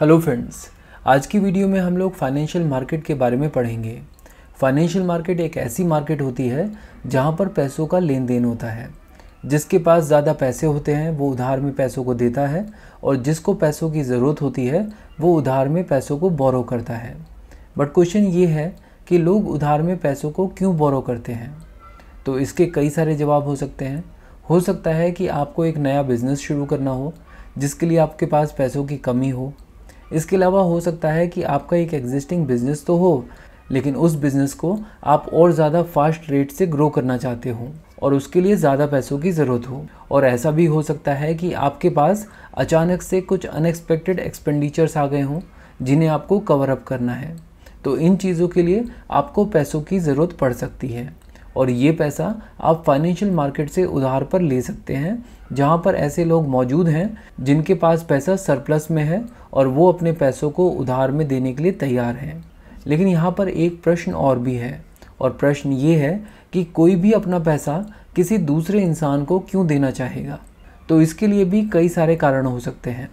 hello friends आज की video में हम लोग फाइनेंशियल मार्केट के बारे में पढ़ेंगे फाइनेंशियल मार्केट एक ऐसी मार्केट होती है जहाँ पर पैसों का लेन देन होता है जिसके पास ज़्यादा पैसे होते हैं वो उधार में पैसों को देता है और जिसको पैसों की ज़रूरत होती है वो उधार में पैसों को बोरो करता है बट क्वेश्चन ये है कि लोग उधार में पैसों को क्यों बोरो करते हैं तो इसके कई सारे जवाब हो सकते हैं हो सकता है कि आपको एक नया बिज़नेस शुरू करना हो जिसके लिए आपके पास पैसों की कमी हो इसके अलावा हो सकता है कि आपका एक एग्जिस्टिंग बिजनेस तो हो लेकिन उस बिज़नेस को आप और ज़्यादा फास्ट रेट से ग्रो करना चाहते हो और उसके लिए ज़्यादा पैसों की ज़रूरत हो और ऐसा भी हो सकता है कि आपके पास अचानक से कुछ अनएक्सपेक्टेड एक्सपेंडिचर्स आ गए हों जिन्हें आपको कवर अप करना है तो इन चीज़ों के लिए आपको पैसों की ज़रूरत पड़ सकती है और ये पैसा आप फाइनेंशियल मार्केट से उधार पर ले सकते हैं जहाँ पर ऐसे लोग मौजूद हैं जिनके पास पैसा सरप्लस में है और वो अपने पैसों को उधार में देने के लिए तैयार हैं लेकिन यहाँ पर एक प्रश्न और भी है और प्रश्न ये है कि कोई भी अपना पैसा किसी दूसरे इंसान को क्यों देना चाहेगा तो इसके लिए भी कई सारे कारण हो सकते हैं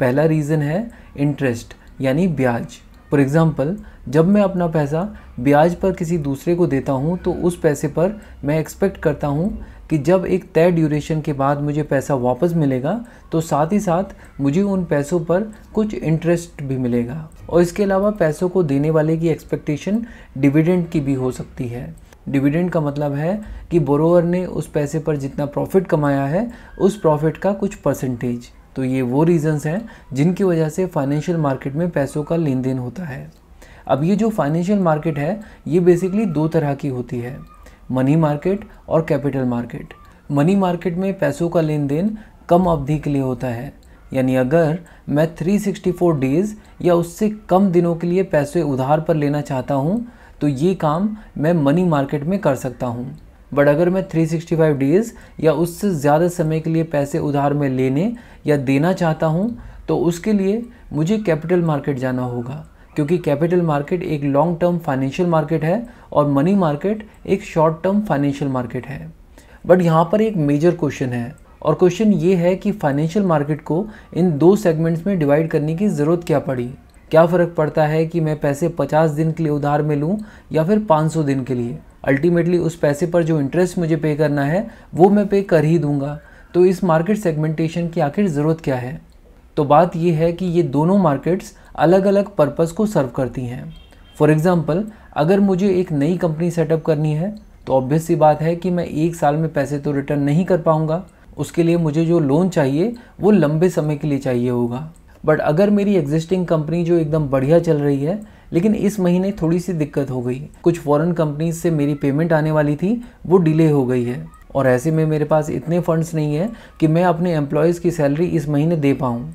पहला रीज़न है इंटरेस्ट यानी ब्याज फॉर एग्ज़ाम्पल जब मैं अपना पैसा ब्याज पर किसी दूसरे को देता हूँ तो उस पैसे पर मैं एक्सपेक्ट करता हूँ कि जब एक तय ड्यूरेशन के बाद मुझे पैसा वापस मिलेगा तो साथ ही साथ मुझे उन पैसों पर कुछ इंटरेस्ट भी मिलेगा और इसके अलावा पैसों को देने वाले की एक्सपेक्टेशन डिविडेंड की भी हो सकती है डिविडेंड का मतलब है कि बोरोवर ने उस पैसे पर जितना प्रॉफिट कमाया है उस प्रॉफिट का कुछ परसेंटेज तो ये वो रीज़न्स हैं जिनकी वजह से फाइनेंशियल मार्केट में पैसों का लेन देन होता है अब ये जो फाइनेंशियल मार्केट है ये बेसिकली दो तरह की होती है मनी मार्केट और कैपिटल मार्केट मनी मार्केट में पैसों का लेन देन कम अवधि के लिए होता है यानी अगर मैं 364 डेज़ या उससे कम दिनों के लिए पैसे उधार पर लेना चाहता हूँ तो ये काम मैं मनी मार्केट में कर सकता हूँ बट अगर मैं 365 डेज़ या उससे ज़्यादा समय के लिए पैसे उधार में लेने या देना चाहता हूँ तो उसके लिए मुझे कैपिटल मार्केट जाना होगा क्योंकि कैपिटल मार्केट एक लॉन्ग टर्म फाइनेंशियल मार्केट है और मनी मार्केट एक शॉर्ट टर्म फाइनेंशियल मार्केट है बट यहाँ पर एक मेजर क्वेश्चन है और क्वेश्चन ये है कि फाइनेंशियल मार्केट को इन दो सेगमेंट्स में डिवाइड करने की ज़रूरत क्या पड़ी क्या फ़र्क पड़ता है कि मैं पैसे 50 दिन के लिए उधार में लूँ या फिर 500 दिन के लिए अल्टीमेटली उस पैसे पर जो इंटरेस्ट मुझे पे करना है वो मैं पे कर ही दूंगा तो इस मार्केट सेगमेंटेशन की आखिर ज़रूरत क्या है तो बात यह है कि ये दोनों मार्केट्स अलग अलग पर्पज़ को सर्व करती हैं फॉर एग्ज़ाम्पल अगर मुझे एक नई कंपनी सेटअप करनी है तो ऑब्वियस सी बात है कि मैं एक साल में पैसे तो रिटर्न नहीं कर पाऊँगा उसके लिए मुझे जो लोन चाहिए वो लंबे समय के लिए चाहिए होगा बट अगर मेरी एग्जिस्टिंग कंपनी जो एकदम बढ़िया चल रही है लेकिन इस महीने थोड़ी सी दिक्कत हो गई कुछ फॉरेन कंपनीज से मेरी पेमेंट आने वाली थी वो डिले हो गई है और ऐसे में मेरे पास इतने फंड्स नहीं है कि मैं अपने एम्प्लॉयज़ की सैलरी इस महीने दे पाऊँ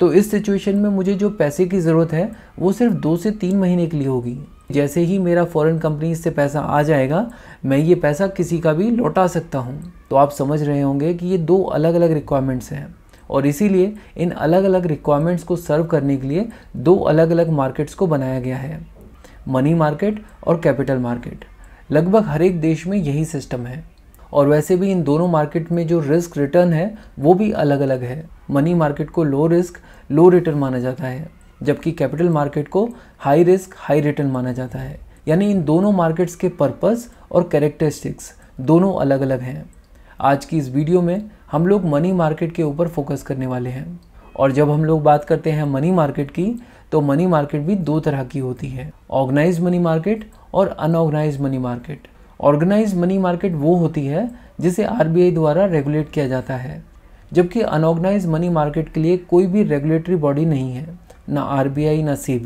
तो इस सिचुएशन में मुझे जो पैसे की ज़रूरत है वो सिर्फ दो से तीन महीने के लिए होगी जैसे ही मेरा फॉरेन कंपनी से पैसा आ जाएगा मैं ये पैसा किसी का भी लौटा सकता हूँ तो आप समझ रहे होंगे कि ये दो अलग अलग रिक्वायरमेंट्स हैं और इसीलिए इन अलग अलग रिक्वायरमेंट्स को सर्व करने के लिए दो अलग अलग मार्केट्स को बनाया गया है मनी मार्केट और कैपिटल मार्केट लगभग हर एक देश में यही सिस्टम है और वैसे भी इन दोनों मार्केट में जो रिस्क रिटर्न है वो भी अलग अलग है मनी मार्केट को लो रिस्क लो रिटर्न माना जाता है जबकि कैपिटल मार्केट को हाई रिस्क हाई रिटर्न माना जाता है यानी इन दोनों मार्केट्स के पर्पस और कैरेक्टरिस्टिक्स दोनों अलग अलग हैं आज की इस वीडियो में हम लोग मनी मार्केट के ऊपर फोकस करने वाले हैं और जब हम लोग बात करते हैं मनी मार्केट की तो मनी मार्केट भी दो तरह की होती है ऑर्गेनाइज मनी मार्केट और unorganise money market organise money market वो होती है जिसे आर द्वारा रेगुलेट किया जाता है जबकि अनऑर्गेनाइज मनी मार्केट के लिए कोई भी रेगुलेटरी बॉडी नहीं है ना आर ना सी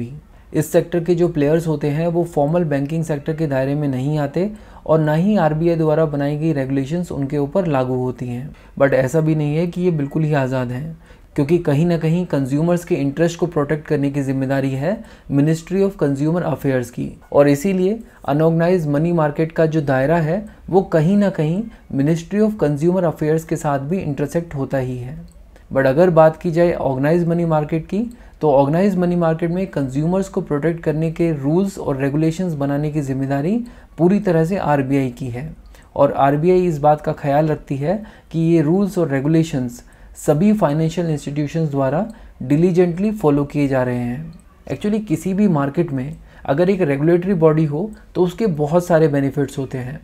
इस सेक्टर के जो प्लेयर्स होते हैं वो फॉर्मल बैंकिंग सेक्टर के दायरे में नहीं आते और ना ही आर द्वारा बनाई गई रेगुलेशंस उनके ऊपर लागू होती हैं बट ऐसा भी नहीं है कि ये बिल्कुल ही आज़ाद हैं क्योंकि कहीं ना कहीं कंज्यूमर्स के इंटरेस्ट को प्रोटेक्ट करने की जिम्मेदारी है मिनिस्ट्री ऑफ कंज्यूमर अफेयर्स की और इसीलिए अनऑर्गेनाइज मनी मार्केट का जो दायरा है वो कहीं ना कहीं मिनिस्ट्री ऑफ कंज्यूमर अफेयर्स के साथ भी इंटरसेक्ट होता ही है बट अगर बात की जाए ऑर्गेनाइज मनी मार्केट की तो ऑर्गेनाइज मनी मार्केट में कंज्यूमर्स को प्रोटेक्ट करने के रूल्स और रेगुलेशंस बनाने की जिम्मेदारी पूरी तरह से आर की है और आर इस बात का ख्याल रखती है कि ये रूल्स और रेगुलेशंस सभी फाइनेंशियल इंस्टीट्यूशंस द्वारा डिलीजेंटली फॉलो किए जा रहे हैं एक्चुअली किसी भी मार्केट में अगर एक रेगुलेटरी बॉडी हो तो उसके बहुत सारे बेनिफिट्स होते हैं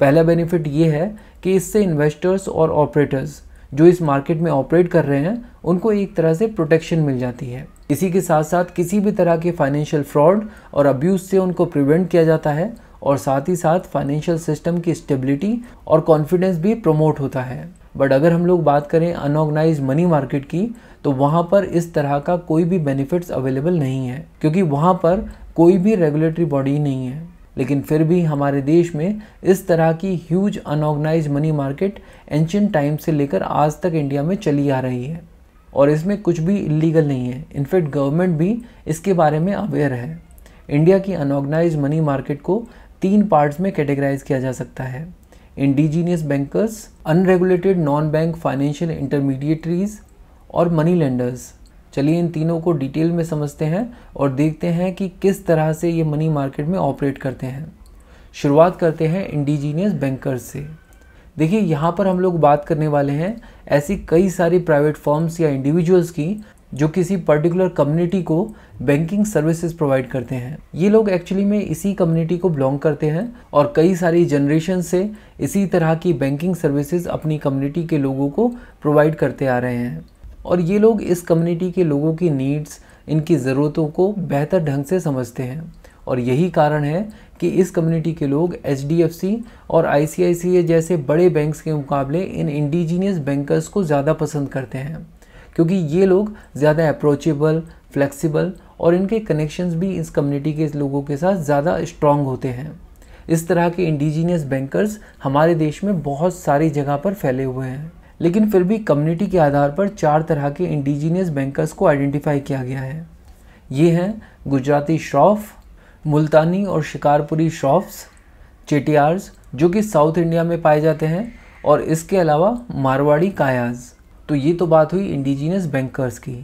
पहला बेनिफिट ये है कि इससे इन्वेस्टर्स और ऑपरेटर्स जो इस मार्केट में ऑपरेट कर रहे हैं उनको एक तरह से प्रोटेक्शन मिल जाती है इसी के साथ साथ किसी भी तरह के फाइनेंशियल फ्रॉड और अब्यूज़ से उनको प्रिवेंट किया जाता है और साथ ही साथ फाइनेंशियल सिस्टम की स्टेबिलिटी और कॉन्फिडेंस भी प्रमोट होता है बट अगर हम लोग बात करें अनऑर्गेनाइज मनी मार्केट की तो वहाँ पर इस तरह का कोई भी बेनिफिट्स अवेलेबल नहीं है क्योंकि वहाँ पर कोई भी रेगुलेटरी बॉडी नहीं है लेकिन फिर भी हमारे देश में इस तरह की huge unorganise money market ancient time से लेकर आज तक इंडिया में चली आ रही है और इसमें कुछ भी इलीगल नहीं है इनफैक्ट गवर्नमेंट भी इसके बारे में अवेयर है इंडिया की अनऑर्गेनाइज मनी मार्केट को तीन पार्ट्स में कैटेगराइज किया जा सकता है indigenous bankers unregulated non bank financial intermediaries और मनी लेंडर्स चलिए इन तीनों को डिटेल में समझते हैं और देखते हैं कि किस तरह से ये मनी मार्केट में ऑपरेट करते हैं शुरुआत करते हैं इंडिजीनियस बैंकर्स से देखिए यहाँ पर हम लोग बात करने वाले हैं ऐसी कई सारी प्राइवेट फॉर्म्स या इंडिविजुअल्स की जो किसी पर्टिकुलर कम्युनिटी को बैंकिंग सर्विसेज प्रोवाइड करते हैं ये लोग एक्चुअली में इसी कम्युनिटी को बिलोंग करते हैं और कई सारी जनरेशन से इसी तरह की बैंकिंग सर्विसेज अपनी कम्युनिटी के लोगों को प्रोवाइड करते आ रहे हैं और ये लोग इस कम्युनिटी के लोगों की नीड्स इनकी ज़रूरतों को बेहतर ढंग से समझते हैं और यही कारण है कि इस कम्युनिटी के लोग एच और आई जैसे बड़े बैंक्स के मुकाबले इन इंडिजीनियस बैंकर्स को ज़्यादा पसंद करते हैं क्योंकि ये लोग ज़्यादा अप्रोचेबल फ्लेक्सिबल और इनके कनेक्शंस भी इस कम्युनिटी के लोगों के साथ ज़्यादा स्ट्रॉन्ग होते हैं इस तरह के इंडिजीनियस बैंकर्स हमारे देश में बहुत सारी जगह पर फैले हुए हैं लेकिन फिर भी कम्युनिटी के आधार पर चार तरह के इंडिजीनियस बैंकर्स को आइडेंटिफाई किया गया है ये हैं गुजराती श्रॉफ मुल्तानी और शिकारपुरी शॉप्स चेटियार्स जो कि साउथ इंडिया में पाए जाते हैं और इसके अलावा मारवाड़ी कायाज तो ये तो बात हुई इंडिजीनियस बैंकर्स की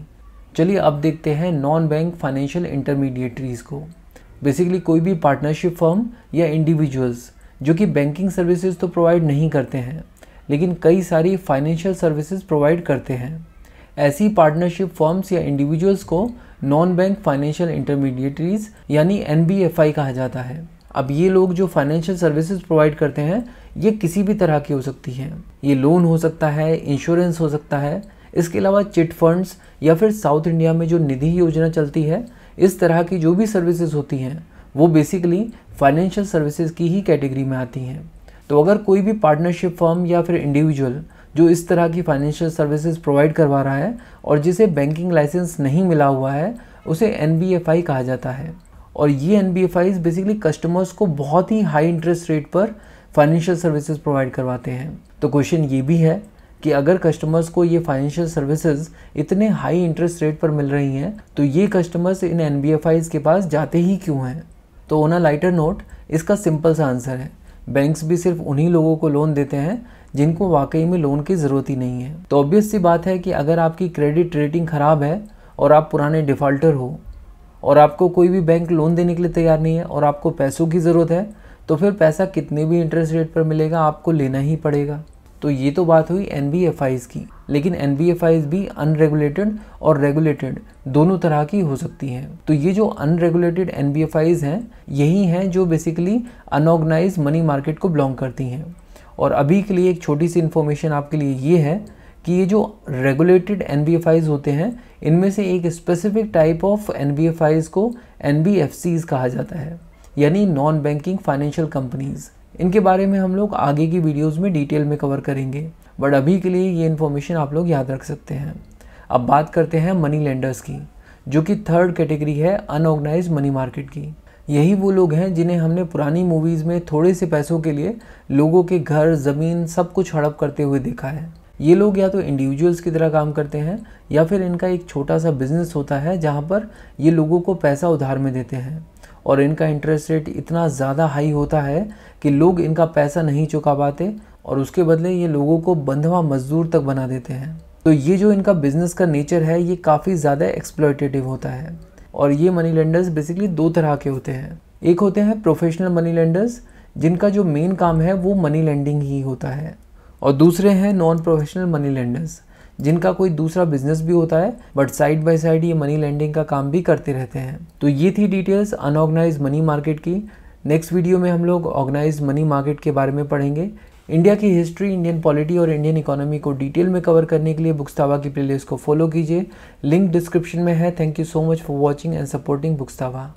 चलिए अब देखते हैं नॉन बैंक फाइनेंशियल इंटरमीडिएटरीज़ को बेसिकली कोई भी पार्टनरशिप फर्म या इंडिविजुअल्स जो कि बैंकिंग सर्विसेज तो प्रोवाइड नहीं करते हैं लेकिन कई सारी फाइनेंशियल सर्विसेज प्रोवाइड करते हैं ऐसी पार्टनरशिप फर्म्स या इंडिविजुअल्स को नॉन बैंक फाइनेंशियल इंटरमीडिएटरीज यानी एन कहा जाता है अब ये लोग जो फाइनेंशियल सर्विसेज प्रोवाइड करते हैं ये किसी भी तरह की हो सकती है ये लोन हो सकता है इंश्योरेंस हो सकता है इसके अलावा चिट फंड्स या फिर साउथ इंडिया में जो निधि योजना चलती है इस तरह की जो भी सर्विसेज होती हैं वो बेसिकली फाइनेंशियल सर्विसेज की ही कैटेगरी में आती हैं तो अगर कोई भी पार्टनरशिप फर्म या फिर इंडिविजुअल जो इस तरह की फाइनेंशियल सर्विसेज प्रोवाइड करवा रहा है और जिसे बैंकिंग लाइसेंस नहीं मिला हुआ है उसे एन कहा जाता है और ये एन बेसिकली कस्टमर्स को बहुत ही हाई इंटरेस्ट रेट पर फाइनेंशियल सर्विसेज प्रोवाइड करवाते हैं तो क्वेश्चन ये भी है कि अगर कस्टमर्स को ये फाइनेंशियल सर्विसेज इतने हाई इंटरेस्ट रेट पर मिल रही हैं तो ये कस्टमर्स इन एन के पास जाते ही क्यों हैं तो ओना लाइटर नोट इसका सिंपल सा आंसर है बैंक्स भी सिर्फ उन्हीं लोगों को लोन देते हैं जिनको वाकई में लोन की ज़रूरत ही नहीं है तो ऑब्वियस सी बात है कि अगर आपकी क्रेडिट रेटिंग ख़राब है और आप पुराने डिफ़ॉल्टर हो और आपको कोई भी बैंक लोन देने के लिए तैयार नहीं है और आपको पैसों की ज़रूरत है तो फिर पैसा कितने भी इंटरेस्ट रेट पर मिलेगा आपको लेना ही पड़ेगा तो ये तो बात हुई एन की लेकिन एन भी अनरेगुलेटेड और रेगुलेटेड दोनों तरह की हो सकती हैं तो ये जो अनरेगुलेटेड एन हैं यही हैं जो बेसिकली अनऑर्गनाइज मनी मार्केट को बिलोंग करती हैं और अभी के लिए एक छोटी सी इन्फॉर्मेशन आपके लिए ये है कि ये जो रेगुलेटेड एन होते हैं इनमें से एक स्पेसिफिक टाइप ऑफ एन को एन कहा जाता है यानी नॉन बैंकिंग फाइनेंशियल कंपनीज़ इनके बारे में हम लोग आगे की वीडियोस में डिटेल में कवर करेंगे बट अभी के लिए ये इन्फॉर्मेशन आप लोग याद रख सकते हैं अब बात करते हैं मनी लेंडर्स की जो कि थर्ड कैटेगरी है अनऑर्गेनाइज मनी मार्केट की यही वो लोग हैं जिन्हें हमने पुरानी मूवीज़ में थोड़े से पैसों के लिए लोगों के घर ज़मीन सब कुछ हड़प करते हुए देखा है ये लोग या तो इंडिविजुअल्स की तरह काम करते हैं या फिर इनका एक छोटा सा बिजनेस होता है जहाँ पर ये लोगों को पैसा उधार में देते हैं और इनका इंटरेस्ट रेट इतना ज़्यादा हाई होता है कि लोग इनका पैसा नहीं चुका पाते और उसके बदले ये लोगों को बंधवा मजदूर तक बना देते हैं तो ये जो इनका बिजनेस का नेचर है ये काफ़ी ज़्यादा एक्सप्लोइटेटिव होता है और ये मनी लेंडर्स बेसिकली दो तरह के होते हैं एक होते हैं प्रोफेशनल मनी लेंडर्स जिनका जो मेन काम है वो मनी लेंडिंग ही होता है और दूसरे हैं नॉन प्रोफेशनल मनी लेंडर्स जिनका कोई दूसरा बिजनेस भी होता है बट साइड बाय साइड ये मनी लेंडिंग का काम भी करते रहते हैं तो ये थी डिटेल्स अनऑर्गेनाइज मनी मार्केट की नेक्स्ट वीडियो में हम लोग ऑर्गेनाइज मनी मार्केट के बारे में पढ़ेंगे इंडिया की हिस्ट्री इंडियन पॉलिटी और इंडियन इकोनॉमी को डिटेल में कवर करने के लिए बुक्सतावा की प्लेलिस्ट को फॉलो कीजिए लिंक डिस्क्रिप्शन में है thank you so much for watching and supporting बुक्सतावा